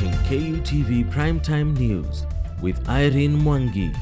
watching KUTV Primetime News with Irene Mwangi.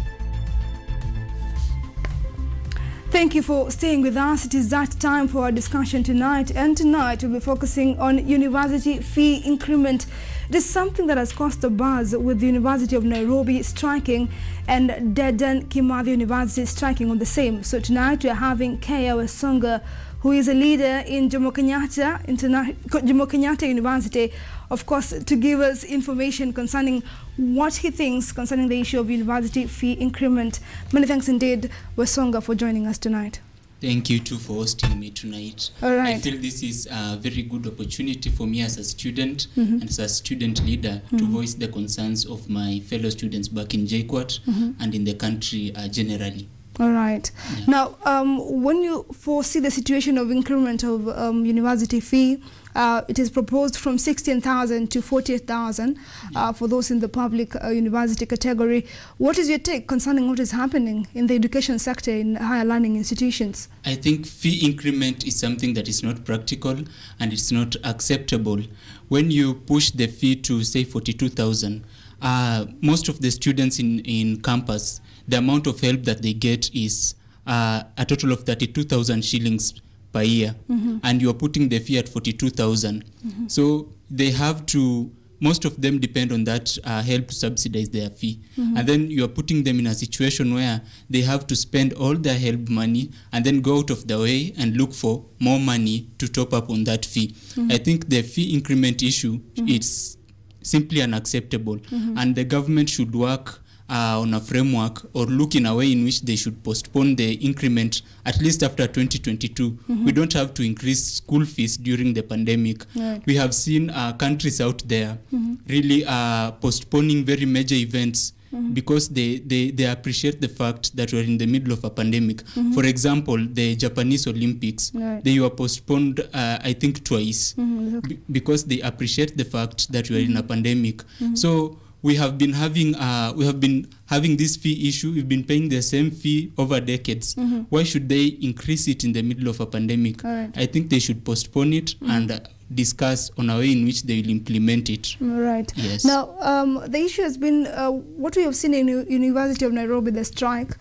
Thank you for staying with us. It is that time for our discussion tonight. And tonight we'll be focusing on university fee increment. It is something that has caused a buzz with the University of Nairobi striking and Dedan Kimathi University striking on the same. So tonight we are having K.O. Songa who is a leader in Jomo Kenyatta, Interna- Jomo Kenyatta University, of course, to give us information concerning what he thinks concerning the issue of university fee increment. Many thanks indeed, Wesonga, for joining us tonight. Thank you too for hosting me tonight. All right. I feel this is a very good opportunity for me as a student mm -hmm. and as a student leader mm -hmm. to mm-hmm. voice the concerns of my fellow students back in JQuat mm -hmm. and in the country uh, generally. All right. Yeah. Mm. Now, um, when you foresee the situation of increment of um, university fee, uh, it is proposed from 16,000 to forty thousand uh, yeah. uh, for those in the public uh, university category. What is your take concerning what is happening in the education sector in higher learning institutions? I think fee increment is something that is not practical and it's not acceptable. When you push the fee to, say, 42,000, uh, most of the students in, in campus, the amount of help that they get is uh, a total of 32,000 shillings per year, mm -hmm. and you are putting the fee at 42,000. Mm -hmm. So they have to, most of them depend on that uh, help to subsidize their fee. Mm -hmm. And then you are putting them in a situation where they have to spend all their help money and then go out of the way and look for more money to top up on that fee. Mm-hmm. I think the fee increment issue, mm-hmm. it's simply unacceptable. Mm-hmm. And the government should work uh, on a framework or look in a way in which they should postpone the increment at least after 2022. Mm-hmm. We don't have to increase school fees during the pandemic. Right. We have seen uh, countries out there mm-hmm. really uh, postponing very major events mm-hmm. because they, they, they appreciate the fact that we're in the middle of a pandemic. Mm-hmm. For example, the Japanese Olympics, right. they were postponed, uh, I think, twice mm-hmm. b- because they appreciate the fact that we're in a mm-hmm. pandemic. Mm-hmm. So we have been having uh, we have been having this fee issue. We've been paying the same fee over decades. Mm-hmm. Why should they increase it in the middle of a pandemic? Right. I think they should postpone it mm-hmm. and. Uh, discuss on a way in which they will implement it. Right. Yes. Now, um, the issue has been uh, what we have seen in U University of Nairobi, the strike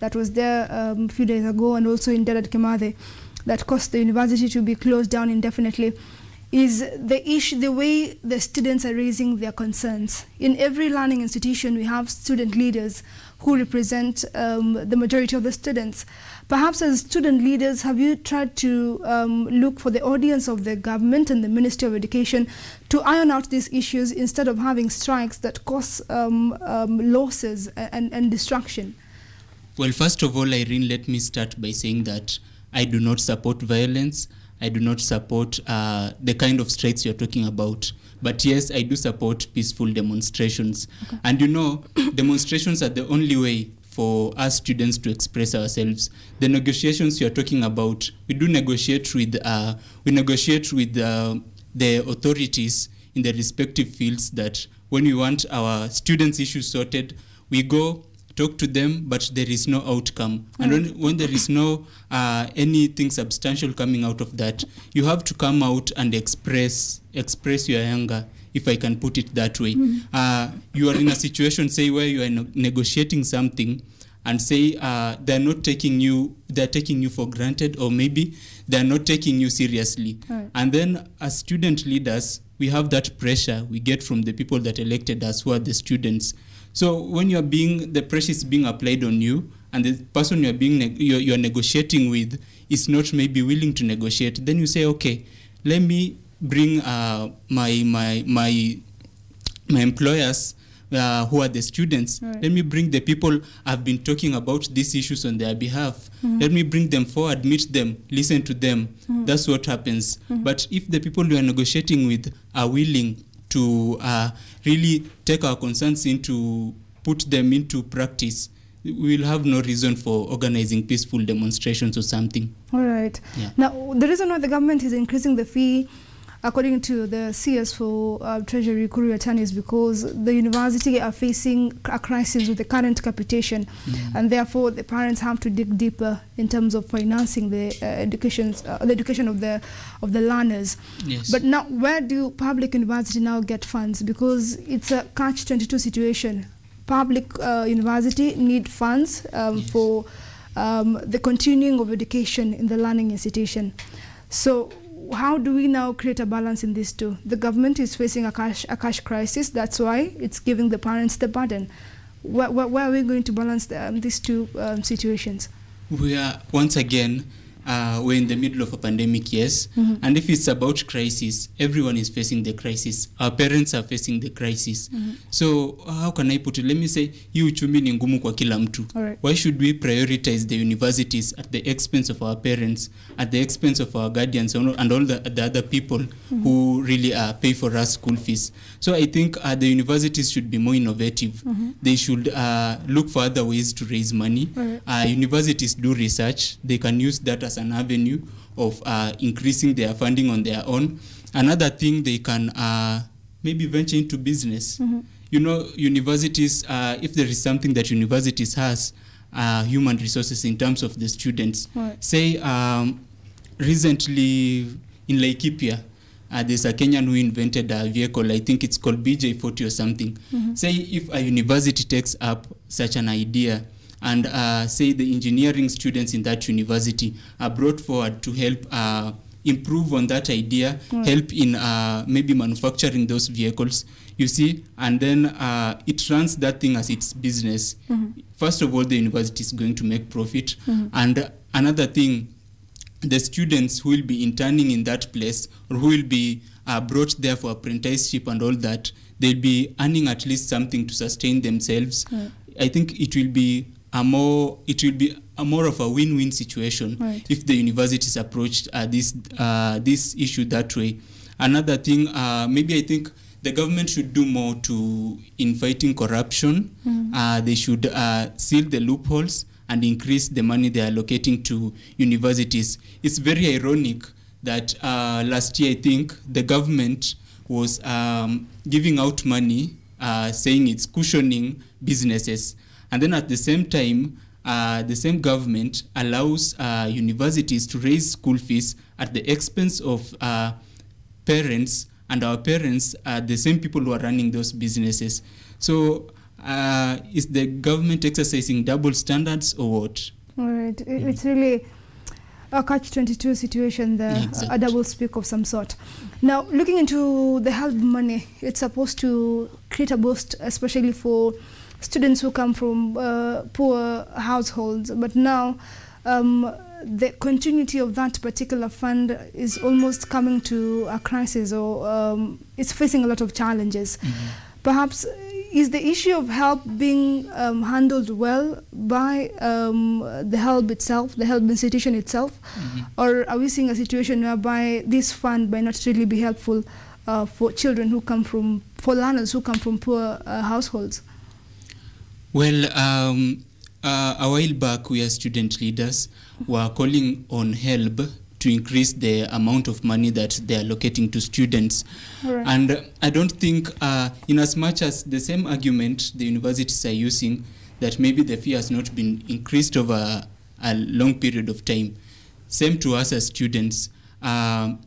that was there um, a few days ago, and also in Derat Kemade that caused the university to be closed down indefinitely. is the issue, the way the students are raising their concerns. In every learning institution, we have student leaders who represent um, the majority of the students. Perhaps as student leaders, have you tried to um, look for the audience of the government and the Ministry of Education to iron out these issues instead of having strikes that cause um, um losses and, and destruction? Well, first of all, Irene, let me start by saying that I do not support violence. I do not support uh, the kind of strikes you're talking about. But yes, I do support peaceful demonstrations. Okay. And you know, demonstrations are the only way for us students to express ourselves. The negotiations you're talking about, we do negotiate with, uh, we negotiate with uh, the authorities in the respective fields that when we want our students' issues sorted, we go talk to them, but there is no outcome. Mm. And when, when, there is no uh, anything substantial coming out of that, you have to come out and express express your anger, if I can put it that way. Mm. Uh, you are in a situation, say, where you are negotiating something, and say uh, they're not taking you they're taking you for granted, or maybe they're not taking you seriously. Right. And then, as student leaders, we have that pressure we get from the people that elected us, who are the students. So when you're being, the pressure is being applied on you, and the person you're being, you're, you're negotiating with is not maybe willing to negotiate, then you say, okay, let me bring uh, my, my, my, my employers uh, who are the students. Right. Let me bring the people I've been talking about these issues on their behalf. Mm -hmm. Let me bring them forward, meet them, listen to them. Mm -hmm. That's what happens. Mm -hmm. But if the people you are negotiating with are willing to uh, really take our concerns into, put them into practice, we will have no reason for organizing peaceful demonstrations or something. All right. Yeah. Now, the reason why the government is increasing the fee according to the CS for uh, Treasury, Courier Tani, is because the university are facing a crisis with the current capitation, mm -hmm. and therefore the parents have to dig deeper in terms of financing the uh, education, uh, the education of the of the learners. Yes. But now, where do public university now get funds? Because it's a catch 22 situation. Public uh, university need funds um, yes. for um, the continuing of education in the learning institution. So how do we now create a balance in these two? The government is facing a cash, a cash crisis. That's why it's giving the parents the burden. Where, where, where are we going to balance the, um, these two um, situations? We are once again uh, we're in the middle of a pandemic, yes. Mm-hmm. And if it's about crisis, everyone is facing the crisis. Our parents are facing the crisis. Mm-hmm. So uh, how can I put it? Let me say, you uchumi ni ngumu kwa kila mtu. Why should we prioritize the universities at the expense of our parents, at the expense of our guardians and all the, the other people mm-hmm. who really uh, pay for our school fees? So I think uh, the universities should be more innovative. Mm-hmm. They should uh, look for other ways to raise money. Right. Uh, universities do research. They can use that as as an avenue of uh, increasing their funding on their own. Another thing they can uh, maybe venture into business. Mm -hmm. You know, universities, uh, if there is something that universities has, uh, human resources in terms of the students. Say, um, recently in Laikipia, uh, there's a Kenyan who invented a vehicle. I think it's called BJ40 or something. Mm -hmm. Say if a university takes up such an idea, and uh, say the engineering students in that university are brought forward to help uh, improve on that idea, mm. help in uh, maybe manufacturing those vehicles, you see, and then uh, it runs that thing as its business. Mm -hmm. First of all, the university is going to make profit. Mm -hmm. And another thing, the students who will be interning in that place or who will be uh, brought there for apprenticeship and all that, they'll be earning at least something to sustain themselves. I think it will be a more it will be a more of a win-win situation right. if the universities approached uh, this uh, this issue that way. Another thing, uh, maybe I think the government should do more to in fighting corruption. Mm. Uh, they should uh, seal the loopholes and increase the money they are allocating to universities. It's very ironic that uh, last year I think the government was um, giving out money, saying it's cushioning businesses. And then at the same time, uh, the same government allows uh, universities to raise school fees at the expense of uh, parents, and our parents are the same people who are running those businesses. So uh, is the government exercising double standards or what? All right. Mm. It's really a catch 22 situation there, exactly. a double speak of some sort. Now, looking into the help money, it's supposed to create a boost, especially for students who come from uh, poor households, but now um, the continuity of that particular fund is almost coming to a crisis or um, it's facing a lot of challenges. Mm -hmm. Perhaps uh, is the issue of help being um, handled well by um, the help itself, the help institution itself, mm -hmm. or are we seeing a situation whereby this fund may not really be helpful uh, for children who come from, for learners who come from poor uh, households? Well, um, uh, a while back, we as student leaders were calling on help to increase the amount of money that they are allocating to students. Right. And I don't think, uh, in as much as the same argument the universities are using, that maybe the fee has not been increased over a long period of time. Same to us as students. Um,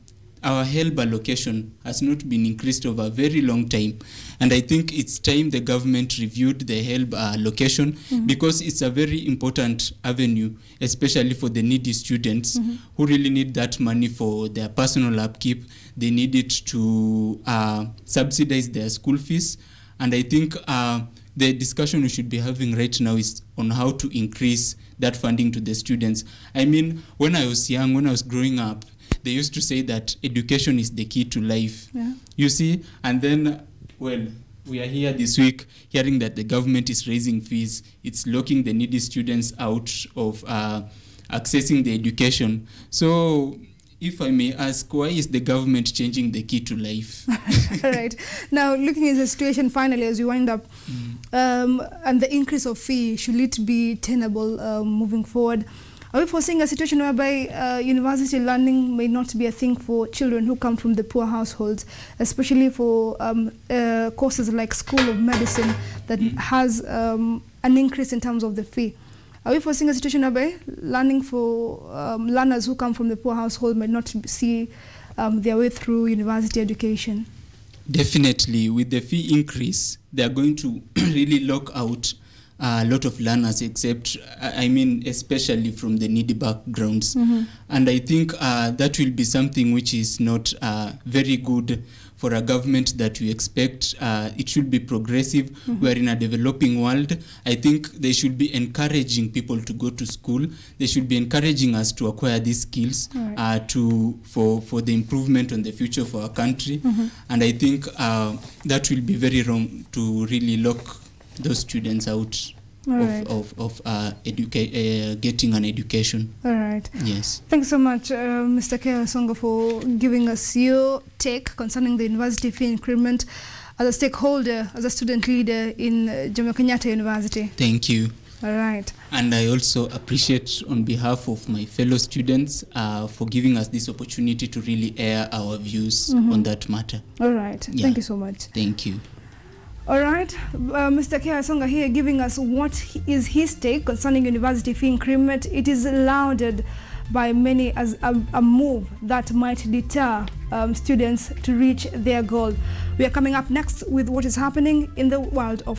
our help allocation has not been increased over a very long time. And I think it's time the government reviewed the help allocation mm -hmm. because it's a very important avenue, especially for the needy students mm -hmm. who really need that money for their personal upkeep. They need it to uh, subsidize their school fees. And I think uh, the discussion we should be having right now is on how to increase that funding to the students. I mean, when I was young, when I was growing up, they used to say that education is the key to life. Yeah. You see, and then, well, we are here this week hearing that the government is raising fees. It's locking the needy students out of uh, accessing the education. So if I may ask, why is the government changing the key to life? right. Now, looking at the situation finally as we wind up, mm. um, and the increase of fee, should it be tenable uh, moving forward? Are we foreseeing a situation whereby uh, university learning may not be a thing for children who come from the poor households, especially for um, uh, courses like School of Medicine that mm. has um, an increase in terms of the fee? Are we foreseeing a situation whereby learning for um, learners who come from the poor household may not see um, their way through university education? Definitely, with the fee increase, they are going to really lock out a lot of learners, except, I mean, especially from the needy backgrounds. Mm-hmm. And I think uh, that will be something which is not uh, very good for a government that we expect. Uh, it should be progressive. Mm-hmm. We're in a developing world. I think they should be encouraging people to go to school. They should be encouraging us to acquire these skills right. Uh, to for, for the improvement on the future for our country. Mm-hmm. And I think uh, that will be very wrong to really lock those students out Right. of, of, of uh, educa- uh, getting an education. All right. Yes. Thanks so much, uh, Mr. Kaya Songo, for giving us your take concerning the university fee increment as a stakeholder, as a student leader in Jomo Kenyatta University. Thank you. All right. And I also appreciate, on behalf of my fellow students, uh, for giving us this opportunity to really air our views mm -hmm. on that matter. All right. Yeah. Thank you so much. Thank you. All right, uh, Mr. Songa here giving us what is his take concerning university fee increment. It is lauded by many as a, a move that might deter um, students to reach their goal. We are coming up next with what is happening in the world of